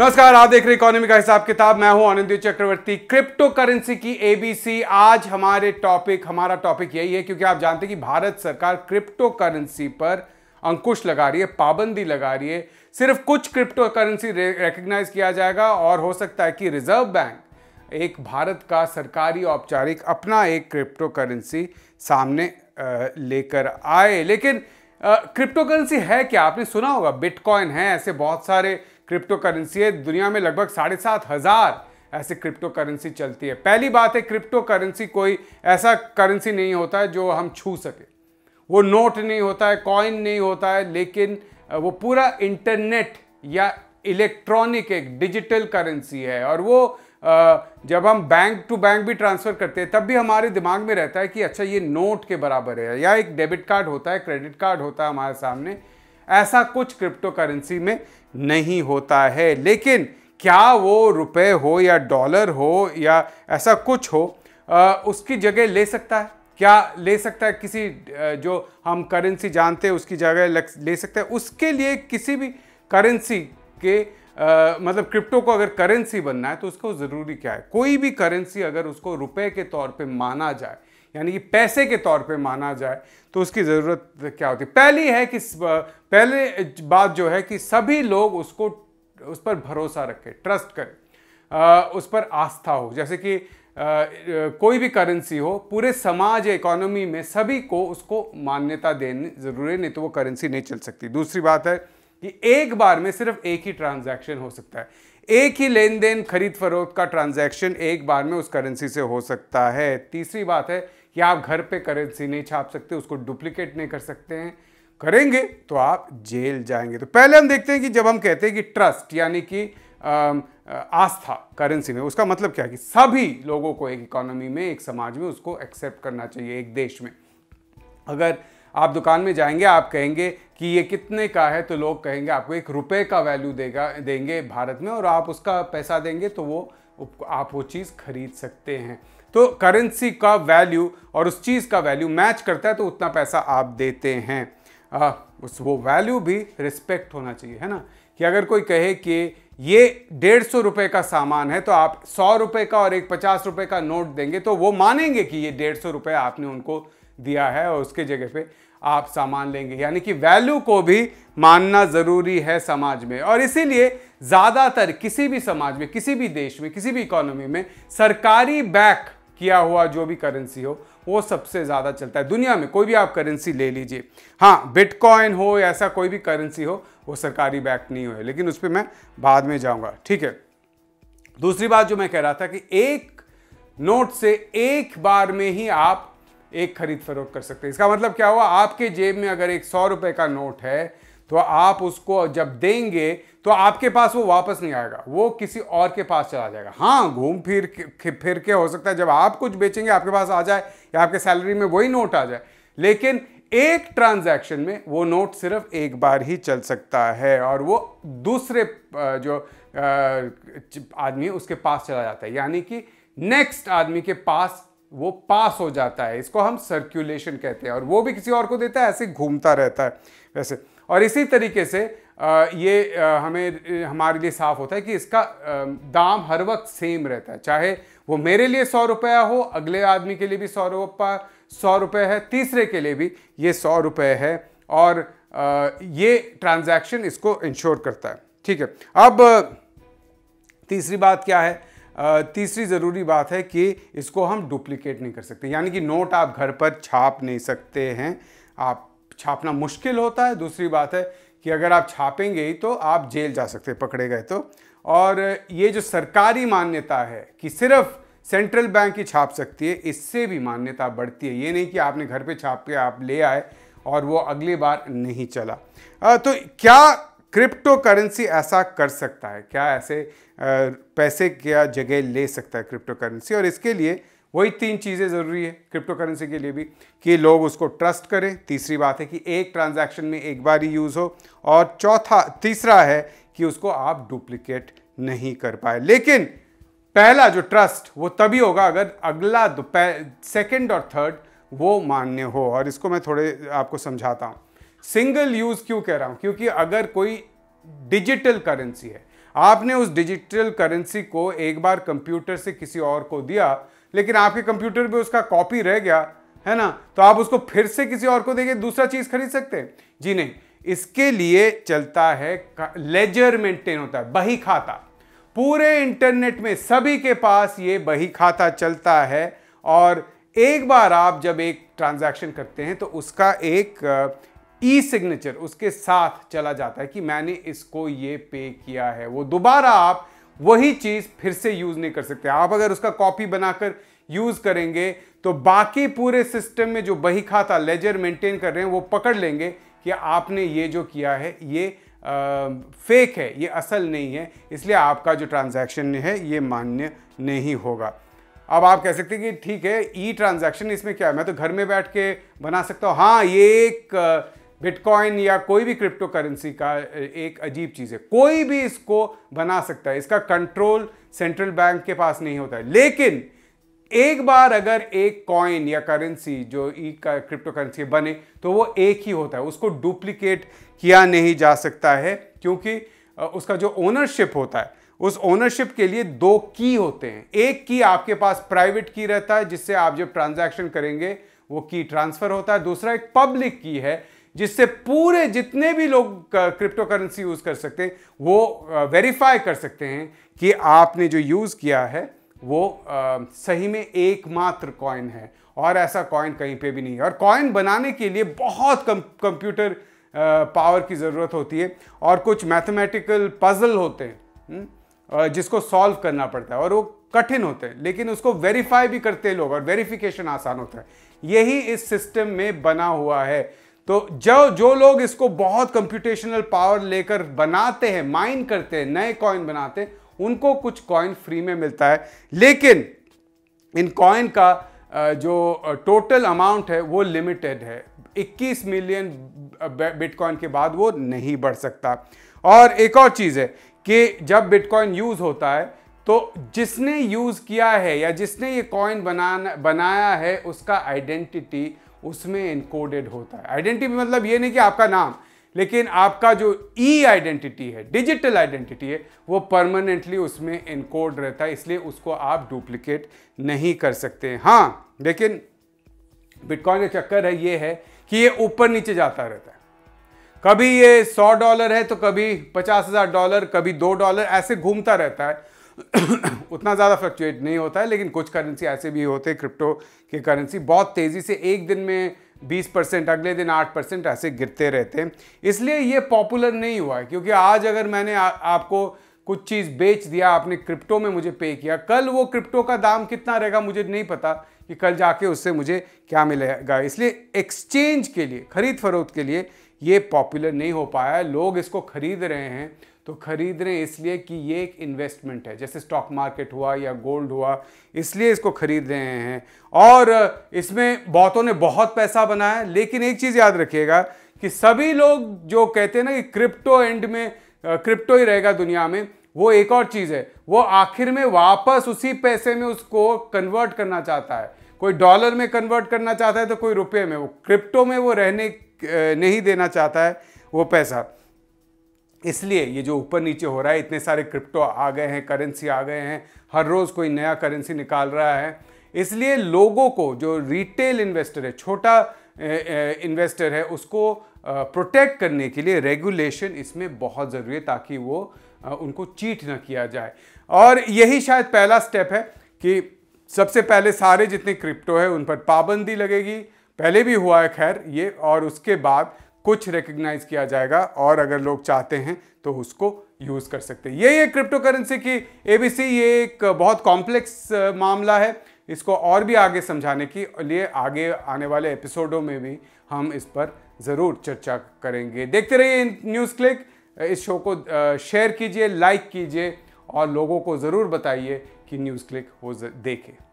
नमस्कार आप देख रहे हैं इकोनॉमी का हिसाब किताब मैं हूं आनंद चक्रवर्ती क्रिप्टो करेंसी की एबीसी आज हमारे टॉपिक हमारा टॉपिक यही है क्योंकि आप जानते हैं कि भारत सरकार क्रिप्टो करेंसी पर अंकुश लगा रही है पाबंदी लगा रही है सिर्फ कुछ क्रिप्टो करेंसी रिकग्नाइज किया जाएगा और हो सकता है कि रिजर्व बैंक एक भारत का सरकारी औपचारिक अपना एक क्रिप्टो करेंसी सामने लेकर आए लेकिन क्रिप्टो करेंसी है क्या आपने सुना होगा बिटकॉइन है ऐसे बहुत सारे क्रिप्टो करेंसी है दुनिया में लगभग साढ़े सात हज़ार ऐसे क्रिप्टो करेंसी चलती है पहली बात है क्रिप्टो करेंसी कोई ऐसा करेंसी नहीं होता है जो हम छू सके वो नोट नहीं होता है कॉइन नहीं होता है लेकिन वो पूरा इंटरनेट या इलेक्ट्रॉनिक एक डिजिटल करेंसी है और वो जब हम बैंक टू बैंक भी ट्रांसफ़र करते हैं तब भी हमारे दिमाग में रहता है कि अच्छा ये नोट के बराबर है या एक डेबिट कार्ड होता है क्रेडिट कार्ड होता है हमारे सामने ऐसा कुछ क्रिप्टो करेंसी में नहीं होता है लेकिन क्या वो रुपए हो या डॉलर हो या ऐसा कुछ हो आ, उसकी जगह ले सकता है क्या ले सकता है किसी जो हम करेंसी जानते हैं उसकी जगह ले सकता है उसके लिए किसी भी करेंसी के आ, मतलब क्रिप्टो को अगर करेंसी बनना है तो उसको ज़रूरी क्या है कोई भी करेंसी अगर उसको रुपए के तौर पे माना जाए यानी कि पैसे के तौर पे माना जाए तो उसकी ज़रूरत क्या होती है पहली है कि पहले बात जो है कि सभी लोग उसको उस पर भरोसा रखें ट्रस्ट करें उस पर आस्था हो जैसे कि कोई भी करेंसी हो पूरे समाज या इकोनॉमी में सभी को उसको मान्यता देनी ज़रूरी नहीं तो वो करेंसी नहीं चल सकती दूसरी बात है कि एक बार में सिर्फ एक ही ट्रांजैक्शन हो सकता है एक ही लेन देन खरीद फरोख्त का ट्रांजैक्शन एक बार में उस करेंसी से हो सकता है तीसरी बात है कि आप घर पे करेंसी नहीं छाप सकते उसको डुप्लीकेट नहीं कर सकते हैं करेंगे तो आप जेल जाएंगे तो पहले हम देखते हैं कि जब हम कहते हैं कि ट्रस्ट यानी कि आस्था करेंसी में उसका मतलब क्या है कि सभी लोगों को एक इकोनॉमी में एक समाज में उसको एक्सेप्ट करना चाहिए एक देश में अगर आप दुकान में जाएंगे आप कहेंगे कि ये कितने का है तो लोग कहेंगे आपको एक रुपए का वैल्यू देगा देंगे भारत में और आप उसका पैसा देंगे तो वो आप वो चीज़ खरीद सकते हैं तो करेंसी का वैल्यू और उस चीज़ का वैल्यू मैच करता है तो उतना पैसा आप देते हैं आ, उस वो वैल्यू भी रिस्पेक्ट होना चाहिए है ना कि अगर कोई कहे कि ये डेढ़ सौ रुपये का सामान है तो आप सौ रुपये का और एक पचास रुपये का नोट देंगे तो वो मानेंगे कि ये डेढ़ सौ रुपये आपने उनको दिया है और उसके जगह पे आप सामान लेंगे यानी कि वैल्यू को भी मानना ज़रूरी है समाज में और इसीलिए ज़्यादातर किसी भी समाज में किसी भी देश में किसी भी इकोनॉमी में सरकारी बैक किया हुआ जो भी करेंसी हो वो सबसे ज़्यादा चलता है दुनिया में कोई भी आप करेंसी ले लीजिए हाँ बिटकॉइन हो ऐसा कोई भी करेंसी हो वो सरकारी बैक नहीं हो लेकिन उस पर मैं बाद में जाऊँगा ठीक है दूसरी बात जो मैं कह रहा था कि एक नोट से एक बार में ही आप एक खरीद फरोख कर सकते हैं इसका मतलब क्या हुआ आपके जेब में अगर एक सौ रुपये का नोट है तो आप उसको जब देंगे तो आपके पास वो वापस नहीं आएगा वो किसी और के पास चला जाएगा हाँ घूम फिर के फिर के हो सकता है जब आप कुछ बेचेंगे आपके पास आ जाए या आपके सैलरी में वही नोट आ जाए लेकिन एक ट्रांजैक्शन में वो नोट सिर्फ एक बार ही चल सकता है और वो दूसरे जो आदमी उसके पास चला जाता है यानी कि नेक्स्ट आदमी के पास वो पास हो जाता है इसको हम सर्कुलेशन कहते हैं और वो भी किसी और को देता है ऐसे घूमता रहता है वैसे और इसी तरीके से ये हमें हमारे लिए साफ होता है कि इसका दाम हर वक्त सेम रहता है चाहे वो मेरे लिए सौ रुपया हो अगले आदमी के लिए भी सौ रुपया सौ रुपये है तीसरे के लिए भी ये सौ रुपये है और ये ट्रांजैक्शन इसको इंश्योर करता है ठीक है अब तीसरी बात क्या है तीसरी ज़रूरी बात है कि इसको हम डुप्लीकेट नहीं कर सकते यानी कि नोट आप घर पर छाप नहीं सकते हैं आप छापना मुश्किल होता है दूसरी बात है कि अगर आप छापेंगे ही तो आप जेल जा सकते पकड़े गए तो और ये जो सरकारी मान्यता है कि सिर्फ सेंट्रल बैंक ही छाप सकती है इससे भी मान्यता बढ़ती है ये नहीं कि आपने घर पे छाप के आप ले आए और वो अगली बार नहीं चला तो क्या क्रिप्टो करेंसी ऐसा कर सकता है क्या ऐसे पैसे क्या जगह ले सकता है क्रिप्टो करेंसी और इसके लिए वही तीन चीज़ें ज़रूरी है क्रिप्टो करेंसी के लिए भी कि लोग उसको ट्रस्ट करें तीसरी बात है कि एक ट्रांजैक्शन में एक बार ही यूज़ हो और चौथा तीसरा है कि उसको आप डुप्लीकेट नहीं कर पाए लेकिन पहला जो ट्रस्ट वो तभी होगा अगर अगला सेकेंड और थर्ड वो मान्य हो और इसको मैं थोड़े आपको समझाता हूँ सिंगल यूज़ क्यों कह रहा हूँ क्योंकि अगर कोई डिजिटल करेंसी है आपने उस डिजिटल करेंसी को एक बार कंप्यूटर से किसी और को दिया लेकिन आपके कंप्यूटर पे उसका कॉपी रह गया है ना तो आप उसको फिर से किसी और को देके दूसरा चीज़ खरीद सकते हैं जी नहीं इसके लिए चलता है लेजर मेंटेन होता है बही खाता पूरे इंटरनेट में सभी के पास ये बही खाता चलता है और एक बार आप जब एक ट्रांजैक्शन करते हैं तो उसका एक ई सिग्नेचर उसके साथ चला जाता है कि मैंने इसको ये पे किया है वो दोबारा आप वही चीज़ फिर से यूज़ नहीं कर सकते आप अगर उसका कॉपी बनाकर यूज़ करेंगे तो बाकी पूरे सिस्टम में जो बही खाता लेजर मेंटेन कर रहे हैं वो पकड़ लेंगे कि आपने ये जो किया है ये फेक है ये असल नहीं है इसलिए आपका जो ट्रांजैक्शन है ये मान्य नहीं होगा अब आप कह सकते हैं कि ठीक है ई ट्रांजैक्शन इसमें क्या है मैं तो घर में बैठ के बना सकता हूँ हाँ ये एक बिटकॉइन या कोई भी क्रिप्टो करेंसी का एक अजीब चीज़ है कोई भी इसको बना सकता है इसका कंट्रोल सेंट्रल बैंक के पास नहीं होता है लेकिन एक बार अगर एक कॉइन या करेंसी जो ई का क्रिप्टो करेंसी बने तो वो एक ही होता है उसको डुप्लीकेट किया नहीं जा सकता है क्योंकि उसका जो ओनरशिप होता है उस ओनरशिप के लिए दो की होते हैं एक की आपके पास प्राइवेट की रहता है जिससे आप जब ट्रांजैक्शन करेंगे वो की ट्रांसफ़र होता है दूसरा एक पब्लिक की है जिससे पूरे जितने भी लोग क्रिप्टो करेंसी यूज़ कर सकते हैं वो वेरीफाई कर सकते हैं कि आपने जो यूज़ किया है वो सही में एकमात्र कॉइन है और ऐसा कॉइन कहीं पे भी नहीं है और कॉइन बनाने के लिए बहुत कम कंप्यूटर पावर की ज़रूरत होती है और कुछ मैथमेटिकल पजल होते हैं हम्म, जिसको सॉल्व करना पड़ता है और वो कठिन होते हैं लेकिन उसको वेरीफाई भी करते हैं लोग और वेरिफिकेशन आसान होता है यही इस सिस्टम में बना हुआ है तो जो जो लोग इसको बहुत कंप्यूटेशनल पावर लेकर बनाते हैं माइन करते हैं नए कॉइन बनाते हैं उनको कुछ कॉइन फ्री में मिलता है लेकिन इन कॉइन का जो टोटल अमाउंट है वो लिमिटेड है 21 मिलियन बिटकॉइन के बाद वो नहीं बढ़ सकता और एक और चीज़ है कि जब बिटकॉइन यूज़ होता है तो जिसने यूज़ किया है या जिसने ये कॉइन बनाना बनाया है उसका आइडेंटिटी उसमें इनकोडेड होता है आइडेंटिटी मतलब ये नहीं कि आपका नाम लेकिन आपका जो ई e आइडेंटिटी है डिजिटल आइडेंटिटी है वो परमानेंटली उसमें इनकोड रहता है इसलिए उसको आप डुप्लीकेट नहीं कर सकते हाँ लेकिन बिटकॉइन का चक्कर है ये है कि ये ऊपर नीचे जाता रहता है कभी ये सौ डॉलर है तो कभी पचास हज़ार डॉलर कभी दो डॉलर ऐसे घूमता रहता है उतना ज़्यादा फ्लक्चुएट नहीं होता है लेकिन कुछ करेंसी ऐसे भी होते हैं क्रिप्टो के करेंसी बहुत तेज़ी से एक दिन में 20 परसेंट अगले दिन 8 परसेंट ऐसे गिरते रहते हैं इसलिए ये पॉपुलर नहीं हुआ है क्योंकि आज अगर मैंने आ, आपको कुछ चीज़ बेच दिया आपने क्रिप्टो में मुझे पे किया कल वो क्रिप्टो का दाम कितना रहेगा मुझे नहीं पता कि कल जाके उससे मुझे क्या मिलेगा इसलिए एक्सचेंज के लिए खरीद फरोख्त के लिए ये पॉपुलर नहीं हो पाया लोग इसको खरीद रहे हैं तो खरीद रहे हैं इसलिए कि ये एक इन्वेस्टमेंट है जैसे स्टॉक मार्केट हुआ या गोल्ड हुआ इसलिए इसको खरीद रहे हैं और इसमें बहुतों ने बहुत पैसा बनाया लेकिन एक चीज़ याद रखिएगा कि सभी लोग जो कहते हैं ना कि क्रिप्टो एंड में क्रिप्टो ही रहेगा दुनिया में वो एक और चीज़ है वो आखिर में वापस उसी पैसे में उसको कन्वर्ट करना चाहता है कोई डॉलर में कन्वर्ट करना चाहता है तो कोई रुपये में वो क्रिप्टो में वो रहने नहीं देना चाहता है वो पैसा इसलिए ये जो ऊपर नीचे हो रहा है इतने सारे क्रिप्टो आ गए हैं करेंसी आ गए हैं हर रोज़ कोई नया करेंसी निकाल रहा है इसलिए लोगों को जो रिटेल इन्वेस्टर है छोटा इन्वेस्टर है उसको प्रोटेक्ट करने के लिए रेगुलेशन इसमें बहुत ज़रूरी है ताकि वो उनको चीट ना किया जाए और यही शायद पहला स्टेप है कि सबसे पहले सारे जितने क्रिप्टो है उन पर पाबंदी लगेगी पहले भी हुआ है खैर ये और उसके बाद कुछ रिकग्नाइज किया जाएगा और अगर लोग चाहते हैं तो उसको यूज़ कर सकते हैं यही है क्रिप्टो करेंसी की एबीसी ये एक बहुत कॉम्प्लेक्स मामला है इसको और भी आगे समझाने के लिए आगे आने वाले एपिसोडों में भी हम इस पर ज़रूर चर्चा करेंगे देखते रहिए न्यूज़ क्लिक इस शो को शेयर कीजिए लाइक कीजिए और लोगों को ज़रूर बताइए कि न्यूज़ क्लिक हो देखें